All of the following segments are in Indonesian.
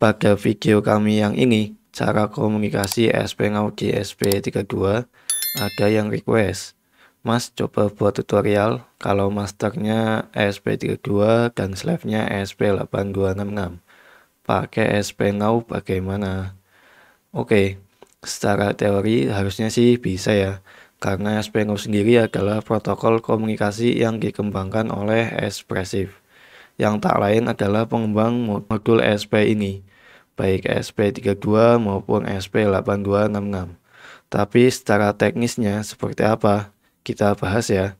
Pada video kami yang ini, cara komunikasi sp Ngaudi SP32, ada yang request. Mas coba buat tutorial kalau masternya sp 32 dan slave-nya sp 8266 Pakai SP Now bagaimana? Oke, secara teori harusnya sih bisa ya. Karena SP Now sendiri adalah protokol komunikasi yang dikembangkan oleh Espressif. Yang tak lain adalah pengembang modul sp ini baik SP32 maupun SP8266. Tapi secara teknisnya seperti apa? Kita bahas ya.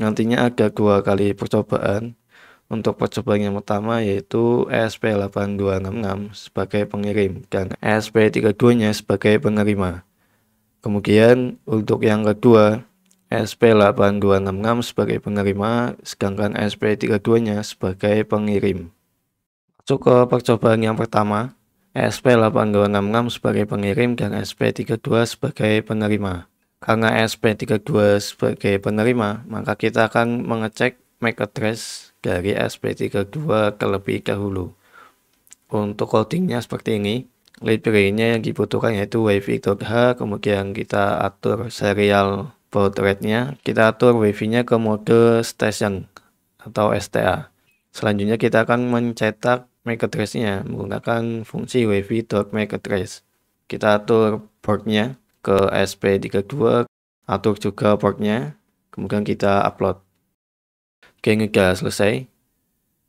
Nantinya ada dua kali percobaan. Untuk percobaan yang pertama yaitu SP8266 sebagai pengirim dan SP32-nya sebagai penerima. Kemudian untuk yang kedua SP8266 sebagai penerima, sedangkan SP32-nya sebagai pengirim. Masuk ke percobaan yang pertama, SP8266 sebagai pengirim dan SP32 sebagai penerima. Karena SP32 sebagai penerima, maka kita akan mengecek MAC address dari SP32 terlebih dahulu. Untuk codingnya seperti ini, library-nya yang dibutuhkan yaitu wifi.h, kemudian kita atur serial baud rate-nya, kita atur wifi-nya ke mode station atau STA. Selanjutnya kita akan mencetak MAC address-nya menggunakan fungsi wavy.MACAddress. Kita atur portnya ke SP32, atur juga portnya, kemudian kita upload. Oke, ini sudah selesai.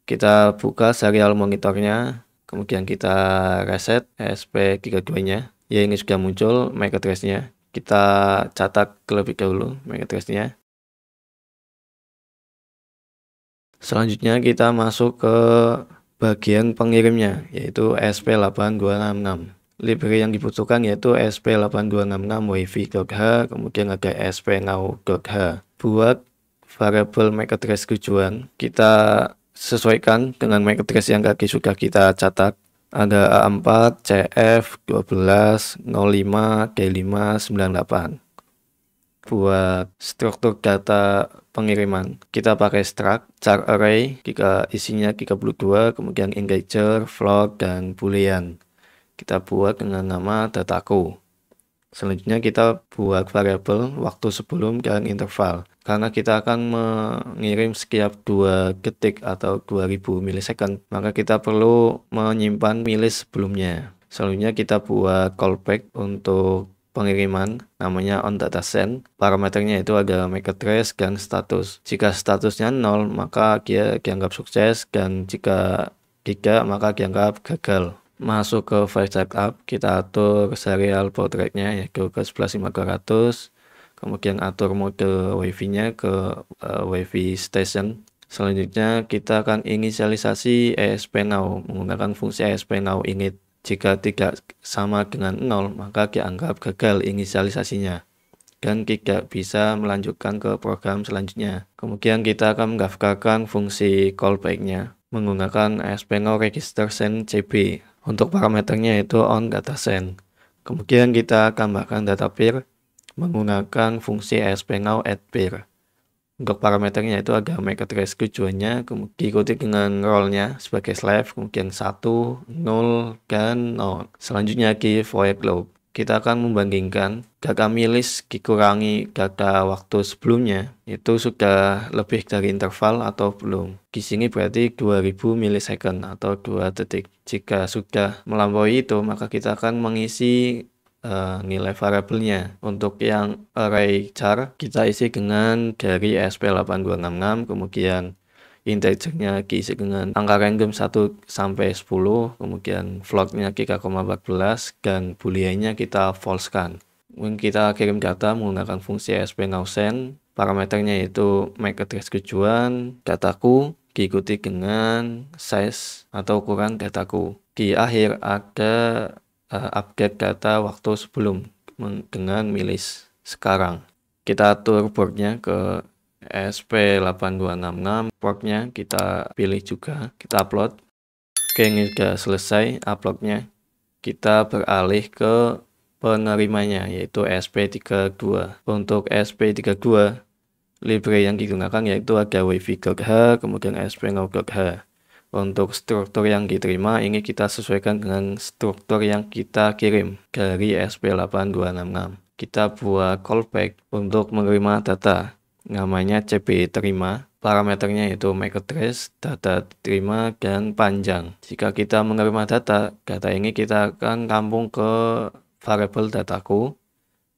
Kita buka serial monitornya, kemudian kita reset SP32-nya. Ya, ini sudah muncul MAC address-nya. Kita catat lebih dahulu MAC address-nya. Selanjutnya kita masuk ke bagian pengirimnya yaitu SP8266 library yang dibutuhkan yaitu SP8266 wifi.h kemudian ada sp spnow.h buat variable MAC address tujuan kita sesuaikan dengan MAC address yang kaki sudah kita catat ada A4, CF, 12, 05, D5, 98 buat struktur data pengiriman. Kita pakai struct, char array, jika isinya 32, kemudian integer, float, dan boolean. Kita buat dengan nama dataku. Selanjutnya kita buat variabel waktu sebelum dan interval. Karena kita akan mengirim setiap 2 detik atau 2000 milisecond, maka kita perlu menyimpan milis sebelumnya. Selanjutnya kita buat callback untuk pengiriman namanya on data send. Parameternya itu ada make trace dan status. Jika statusnya nol maka dia dianggap sukses dan jika tidak maka dianggap gagal. Masuk ke file setup, kita atur serial portraitnya yaitu ke 11500 kemudian atur mode wifi-nya ke uh, wifi station Selanjutnya kita akan inisialisasi ESP Now menggunakan fungsi ESP Now init. Jika tidak sama dengan 0, maka dianggap gagal inisialisasinya dan tidak bisa melanjutkan ke program selanjutnya. Kemudian kita akan mendaftarkan fungsi callbacknya menggunakan ASP0 register send CB. Untuk parameternya itu on data send. Kemudian kita akan tambahkan data peer menggunakan fungsi ASP0 add peer untuk parameternya itu agak make a rescue kemudian diikuti dengan role-nya sebagai slave kemudian satu nol dan 0 selanjutnya give void loop kita akan membandingkan data milis dikurangi data waktu sebelumnya itu sudah lebih dari interval atau belum di sini berarti 2000 milisecond atau dua detik jika sudah melampaui itu maka kita akan mengisi uh, nilai variabelnya. Untuk yang array char kita isi dengan dari sp8266 kemudian integernya diisi dengan angka random 1 sampai 10, kemudian floatnya 3,14 dan booleannya kita falsekan. Kemudian kita kirim data menggunakan fungsi sp send parameternya yaitu make address tujuan, dataku, diikuti dengan size atau ukuran dataku. Di akhir ada uh, update data waktu sebelum dengan milis sekarang. Kita atur portnya ke SP8266 portnya kita pilih juga kita upload oke ini sudah selesai uploadnya kita beralih ke penerimanya yaitu SP32 untuk SP32 library yang digunakan yaitu ada wifi.h kemudian SP0.h. Untuk struktur yang diterima ini kita sesuaikan dengan struktur yang kita kirim dari SP8266. Kita buat callback untuk menerima data. Namanya CP terima. Parameternya yaitu make address, data terima, dan panjang. Jika kita menerima data, data ini kita akan kampung ke variable dataku.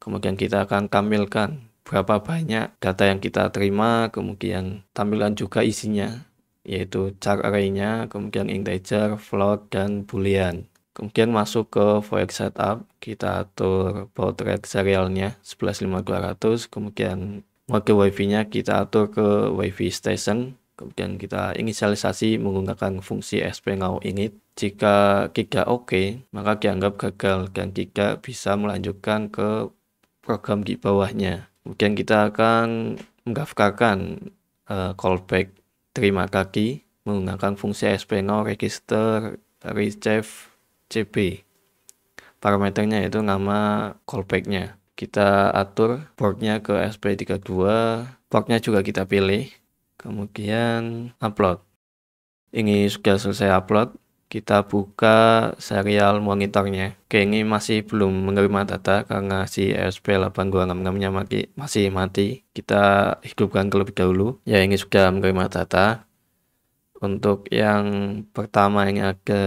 Kemudian kita akan tampilkan berapa banyak data yang kita terima, kemudian tampilkan juga isinya yaitu char array kemudian integer, float, dan boolean. Kemudian masuk ke void setup, kita atur baud rate serialnya 115200, kemudian mode wifi-nya kita atur ke wifi station, kemudian kita inisialisasi menggunakan fungsi sp now init. Jika tidak oke, okay, maka dianggap gagal dan jika bisa melanjutkan ke program di bawahnya. Kemudian kita akan mendaftarkan uh, callback terima kaki menggunakan fungsi SP0 register receive CB. Parameternya itu nama callbacknya. Kita atur portnya ke SP32, portnya juga kita pilih. Kemudian upload. Ini sudah selesai upload kita buka serial monitornya. Oke, ini masih belum menerima data karena si ESP8266 nya masih mati. Kita hidupkan terlebih dahulu. Ya, ini sudah menerima data. Untuk yang pertama ini ada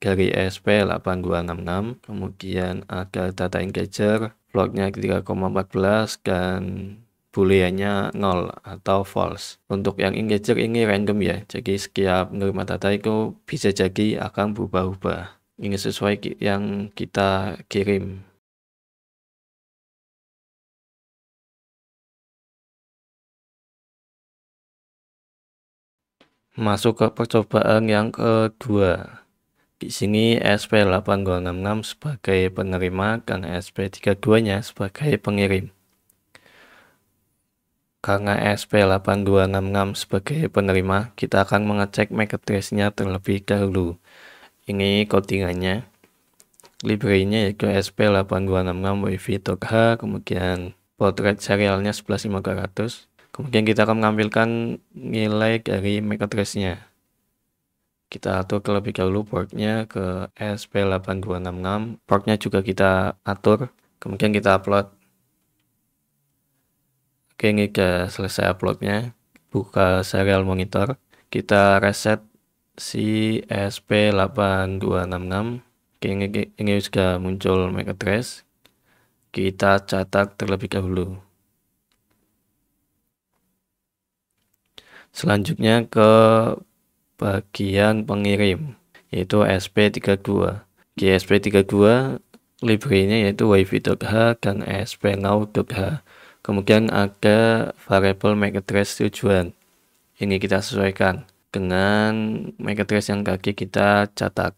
dari ESP8266, kemudian ada data engager, vlognya 3,14 dan booleannya nol atau false untuk yang integer ini random ya jadi setiap menerima data itu bisa jadi akan berubah-ubah ini sesuai yang kita kirim masuk ke percobaan yang kedua di sini SP8266 sebagai penerima dan SP32 nya sebagai pengirim karena sp 8266 sebagai penerima, kita akan mengecek address nya terlebih dahulu. Ini codingannya. Library-nya yaitu sp 8266 WiFi Togha, kemudian portrait serialnya 11500. Kemudian kita akan mengambilkan nilai dari address nya kita atur terlebih dahulu portnya ke SP8266 portnya juga kita atur kemudian kita upload Oke ini udah selesai uploadnya. Buka serial monitor. Kita reset si SP8266. Oke ini, ini sudah muncul MAC address. Kita catat terlebih dahulu. Selanjutnya ke bagian pengirim yaitu SP32. Di SP32 library-nya yaitu wifi.h dan spnow.h. Kemudian ada variable address tujuan. Ini kita sesuaikan dengan address yang kaki kita catat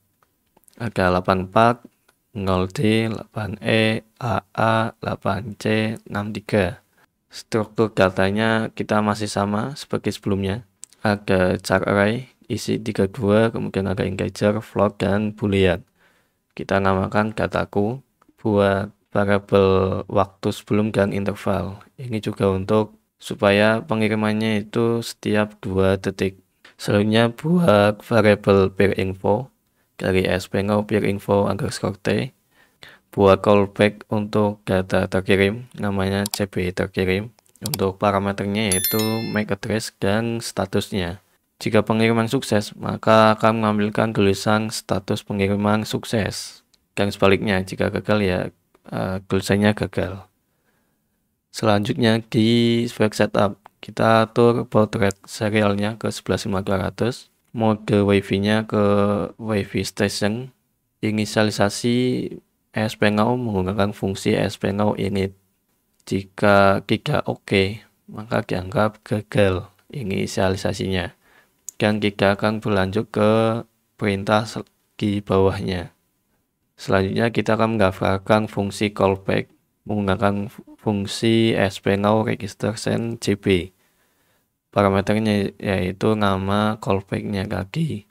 Ada 84, 0D, 8E, AA, 8C, 63. Struktur datanya kita masih sama seperti sebelumnya. Ada char array, isi 32, kemudian ada integer, float, dan boolean. Kita namakan dataku buat variabel waktu sebelum dan interval. Ini juga untuk supaya pengirimannya itu setiap dua detik. Selanjutnya buat variabel peer info dari spango peer info underscore t. Buat callback untuk data terkirim namanya cb terkirim. Untuk parameternya yaitu MAC address dan statusnya. Jika pengiriman sukses, maka akan mengambilkan tulisan status pengiriman sukses. Dan sebaliknya, jika gagal ya uh, gagal. Selanjutnya di spec Setup, kita atur portrait serialnya ke 11500, mode WiFi-nya ke WiFi Station, inisialisasi now menggunakan fungsi now ini Jika tidak oke, okay, maka dianggap gagal inisialisasinya. Dan kita akan berlanjut ke perintah di bawahnya. Selanjutnya kita akan mendaftarkan fungsi callback menggunakan fungsi spnow register send cp. Parameternya yaitu nama callbacknya kaki.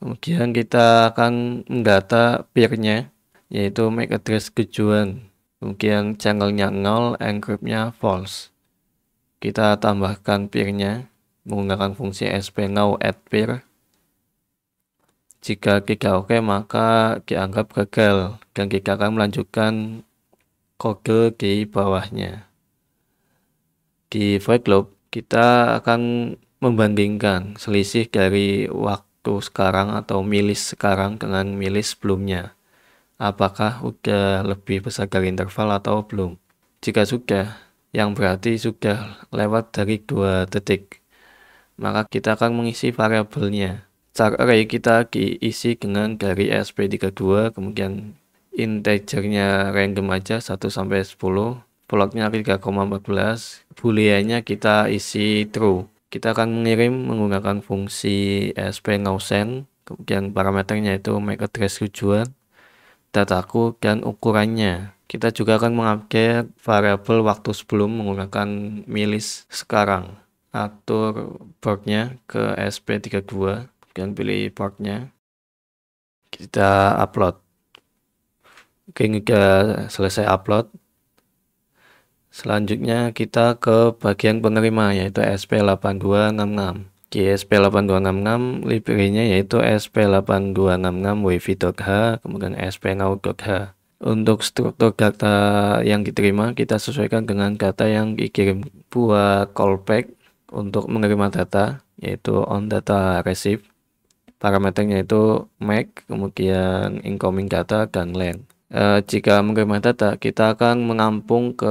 Kemudian kita akan mendata peernya yaitu MAC address tujuan. Kemudian channelnya 0, encryptnya false. Kita tambahkan peernya menggunakan fungsi spnow add peer jika kita oke maka dianggap gagal dan kita akan melanjutkan kode di bawahnya. Di void loop kita akan membandingkan selisih dari waktu sekarang atau milis sekarang dengan milis sebelumnya. Apakah sudah lebih besar dari interval atau belum? Jika sudah, yang berarti sudah lewat dari dua detik. Maka kita akan mengisi variabelnya array kita diisi dengan dari SP32, kemudian integernya random aja 1 sampai 10, floatnya 3,14, booleannya kita isi true. Kita akan mengirim menggunakan fungsi SP Gaussian, kemudian parameternya itu make address tujuan, dataku dan ukurannya. Kita juga akan mengupdate variabel waktu sebelum menggunakan milis sekarang. Atur boardnya ke SP32 kalian pilih partnya kita upload oke kita selesai upload selanjutnya kita ke bagian penerima yaitu SP8266 di SP8266 library-nya yaitu SP8266 wifi.h kemudian sp spnow.h untuk struktur data yang diterima kita sesuaikan dengan data yang dikirim buat callback untuk menerima data yaitu on data receive parameternya itu MAC, kemudian incoming data, dan length. E, jika menerima data, kita akan mengampung ke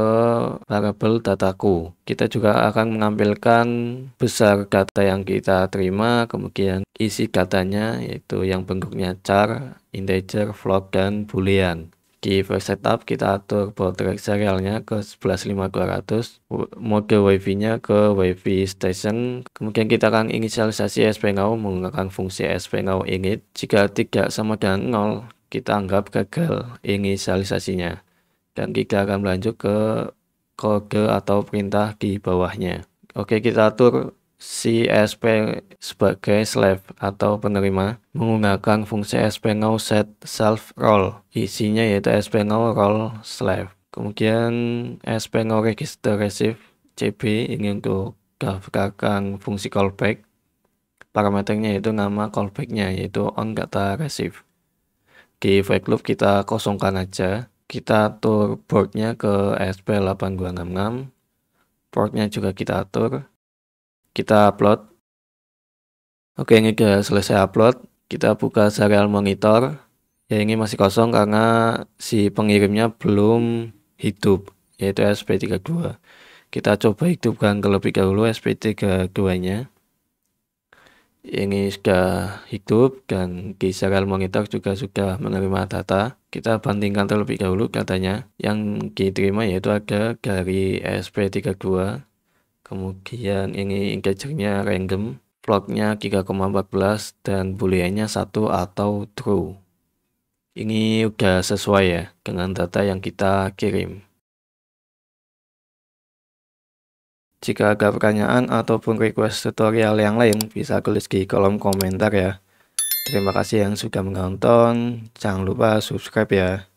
variabel dataku. Kita juga akan mengampilkan besar data yang kita terima, kemudian isi datanya, yaitu yang bentuknya char, integer, float, dan boolean di first setup kita atur voltage serialnya ke 11500 mode wifi nya ke wifi station kemudian kita akan inisialisasi SPNOW menggunakan fungsi SPNOW init jika tidak sama dengan 0 kita anggap gagal inisialisasinya dan kita akan lanjut ke kode atau perintah di bawahnya oke kita atur si SP sebagai slave atau penerima menggunakan fungsi SP now set self role isinya yaitu SP now role slave kemudian SP now register receive CB ini untuk daftarkan fungsi callback parameternya yaitu nama callbacknya yaitu on kata receive di fake loop kita kosongkan aja kita atur boardnya ke SP8266 portnya juga kita atur kita upload. Oke, ini sudah selesai upload. Kita buka serial monitor. Ya, ini masih kosong karena si pengirimnya belum hidup, yaitu SP32. Kita coba hidupkan terlebih dahulu SP32-nya. Ini sudah hidup dan di serial monitor juga sudah menerima data. Kita bandingkan terlebih dahulu katanya Yang diterima yaitu ada dari SP32 kemudian ini integernya random floatnya 3,14 dan booleannya 1 atau true ini udah sesuai ya dengan data yang kita kirim jika ada pertanyaan ataupun request tutorial yang lain bisa tulis di kolom komentar ya terima kasih yang sudah menonton jangan lupa subscribe ya